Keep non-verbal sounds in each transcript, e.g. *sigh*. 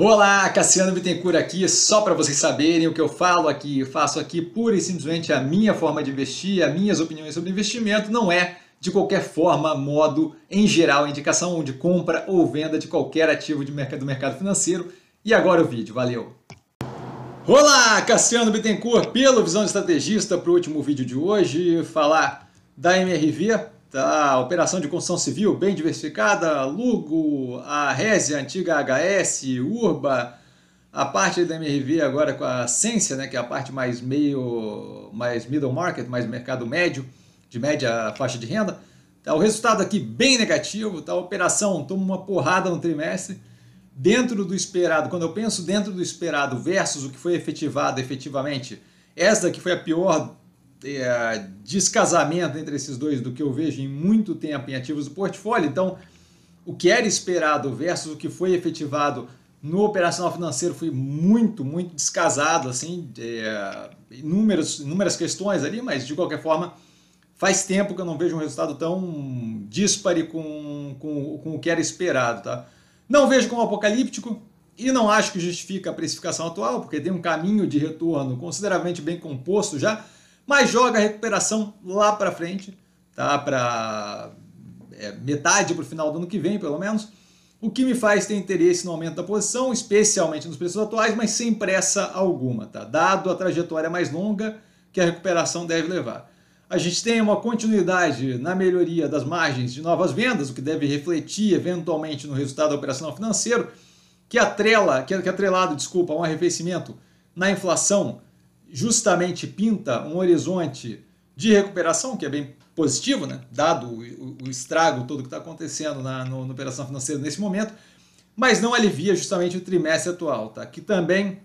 Olá, Cassiano Bittencourt aqui, só para vocês saberem o que eu falo aqui, eu faço aqui pura e simplesmente a minha forma de investir, as minhas opiniões sobre investimento, não é de qualquer forma, modo, em geral, indicação de compra ou venda de qualquer ativo de mercado, do mercado financeiro. E agora o vídeo, valeu! Olá, Cassiano Bittencourt, pelo Visão de Estrategista, para o último vídeo de hoje, falar da MRV, Tá, operação de construção civil bem diversificada, Lugo, a Rese a antiga HS, Urba, a parte da MRV agora com a Sensia, né, que é a parte mais meio, mais middle market, mais mercado médio, de média faixa de renda. Tá, o resultado aqui bem negativo, tá, a operação toma uma porrada no trimestre, dentro do esperado, quando eu penso dentro do esperado versus o que foi efetivado efetivamente, essa que foi a pior é, descasamento entre esses dois do que eu vejo em muito tempo em ativos do portfólio. Então, o que era esperado versus o que foi efetivado no operacional financeiro foi muito, muito descasado, assim, é, inúmeros, inúmeras questões ali, mas de qualquer forma, faz tempo que eu não vejo um resultado tão dispare com, com, com o que era esperado, tá? Não vejo como apocalíptico e não acho que justifica a precificação atual, porque tem um caminho de retorno consideravelmente bem composto já, mas joga a recuperação lá para frente, tá? Para é, metade para o final do ano que vem, pelo menos. O que me faz ter interesse no aumento da posição, especialmente nos preços atuais, mas sem pressa alguma, tá? Dado a trajetória mais longa que a recuperação deve levar. A gente tem uma continuidade na melhoria das margens de novas vendas, o que deve refletir eventualmente no resultado operacional financeiro, que atrela, que é atrelado, desculpa, a um arrefecimento na inflação justamente pinta um horizonte de recuperação, que é bem positivo, né? dado o, o estrago todo que está acontecendo na, no, operação financeira nesse momento, mas não alivia justamente o trimestre atual, tá? que também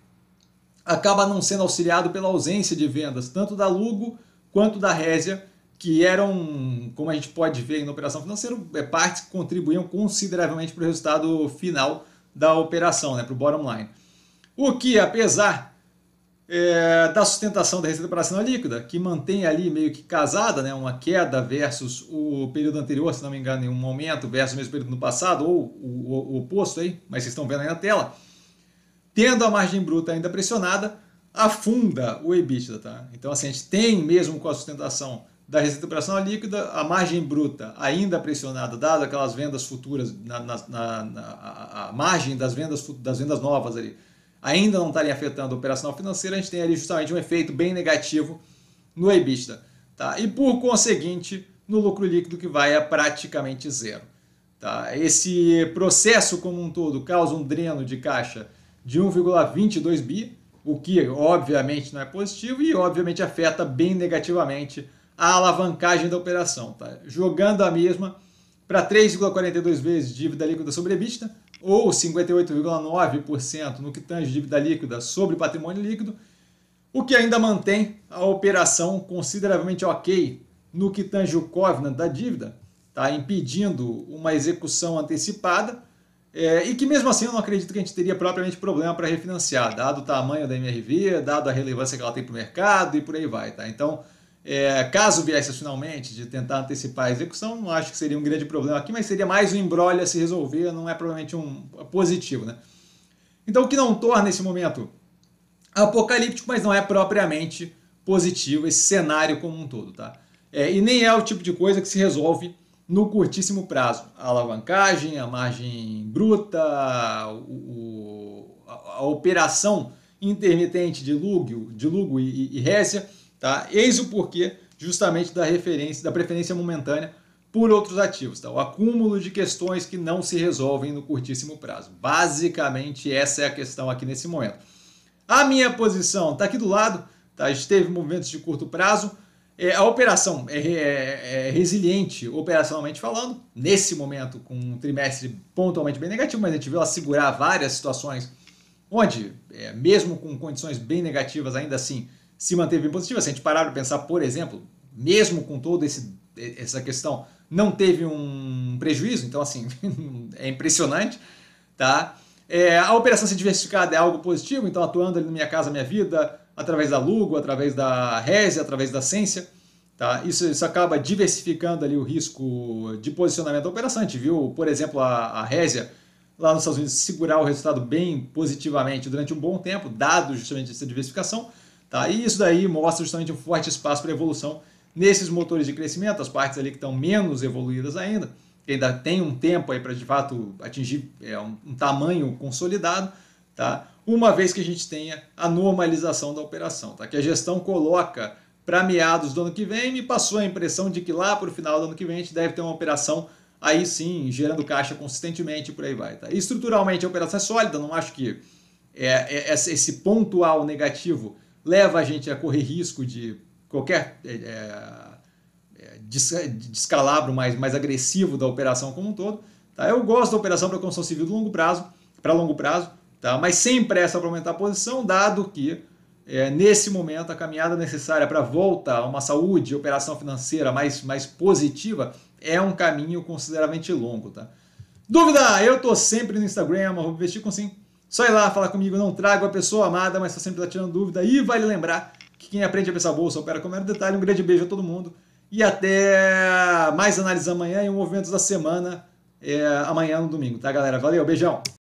acaba não sendo auxiliado pela ausência de vendas, tanto da Lugo quanto da Résia, que eram, como a gente pode ver na operação financeira, é, partes que contribuíam consideravelmente para o resultado final da operação, né? para o bottom line. O que, apesar é, da sustentação da receita operacional líquida, que mantém ali meio que casada, né, uma queda versus o período anterior, se não me engano, em um aumento versus o mesmo período no passado, ou o, o oposto aí, mas vocês estão vendo aí na tela. Tendo a margem bruta ainda pressionada, afunda o EBITDA, tá? Então, assim, a gente tem mesmo com a sustentação da receita operacional líquida, a margem bruta ainda pressionada, dado aquelas vendas futuras, na, na, na, na a, a margem das vendas, das vendas novas ali, ainda não estarem tá afetando a operacional financeira, a gente tem ali justamente um efeito bem negativo no EBITDA. Tá? E por conseguinte, no lucro líquido que vai a praticamente zero. Tá? Esse processo como um todo causa um dreno de caixa de 1,22 bi, o que obviamente não é positivo e obviamente afeta bem negativamente a alavancagem da operação, tá? jogando a mesma para 3,42 vezes dívida líquida sobre EBITDA, ou 58,9% no que tange dívida líquida sobre patrimônio líquido, o que ainda mantém a operação consideravelmente ok no que tange o covenant da dívida, tá? impedindo uma execução antecipada, é, e que mesmo assim eu não acredito que a gente teria propriamente problema para refinanciar, dado o tamanho da MRV, dado a relevância que ela tem para o mercado e por aí vai. Tá? Então, é, caso viesse finalmente de tentar antecipar a execução, não acho que seria um grande problema aqui, mas seria mais um embrolho a se resolver, não é provavelmente um positivo. Né? Então, o que não torna esse momento apocalíptico, mas não é propriamente positivo esse cenário como um todo. Tá? É, e nem é o tipo de coisa que se resolve no curtíssimo prazo. A alavancagem, a margem bruta, o, a, a, operação intermitente de lugo, de lugo e, e, e Tá? Eis o porquê justamente da referência, da preferência momentânea por outros ativos, tá? o acúmulo de questões que não se resolvem no curtíssimo prazo. Basicamente, essa é a questão aqui nesse momento. A minha posição está aqui do lado, tá? a gente teve movimentos de curto prazo, é, a operação é, é, é, resiliente operacionalmente falando, nesse momento com um trimestre pontualmente bem negativo, mas a gente viu ela segurar várias situações onde, é, mesmo com condições bem negativas, ainda assim se manteve bem positiva. Se a gente parar para pensar, por exemplo, mesmo com toda essa questão, não teve um prejuízo, então assim, *laughs* é impressionante, tá? É, a operação se diversificada é algo positivo, então atuando ali na Minha Casa Minha Vida, através da Lugo, através da Reze, através da Sência tá? Isso, isso acaba diversificando ali o risco de posicionamento da operação. A gente viu, por exemplo, a, a lá nos Estados Unidos segurar o resultado bem positivamente durante um bom tempo, dado justamente essa diversificação. Tá? E isso daí mostra justamente um forte espaço para evolução nesses motores de crescimento, as partes ali que estão menos evoluídas ainda, que ainda tem um tempo aí para de fato atingir é, um, um, tamanho consolidado, tá? uma vez que a gente tenha a normalização da operação, tá? que a gestão coloca para meados do ano que vem, me passou a impressão de que lá para o final do ano que vem a gente deve ter uma operação aí sim gerando caixa consistentemente e por aí vai. Tá? estruturalmente a operação é sólida, não acho que é, é, é esse pontual negativo leva a gente a correr risco de qualquer é, é, é descalabro mais, mais agressivo da operação como um todo. Tá? Eu gosto da operação para construção civil de longo prazo, para longo prazo, tá? mas sem pressa para aumentar a posição, dado que é, nesse momento a caminhada necessária para volta a uma saúde e operação financeira mais, mais positiva é um caminho consideravelmente longo. Tá? Dúvida? Eu estou sempre no Instagram, investir com sim. Só ir lá falar comigo, não trago a pessoa amada, mas está sempre tá tirando dúvida. E vale lembrar que quem aprende a pensar bolsa opera com o mero detalhe. Um grande beijo a todo mundo e até mais análise amanhã e o movimento da Semana é, amanhã no domingo, tá galera? Valeu, beijão!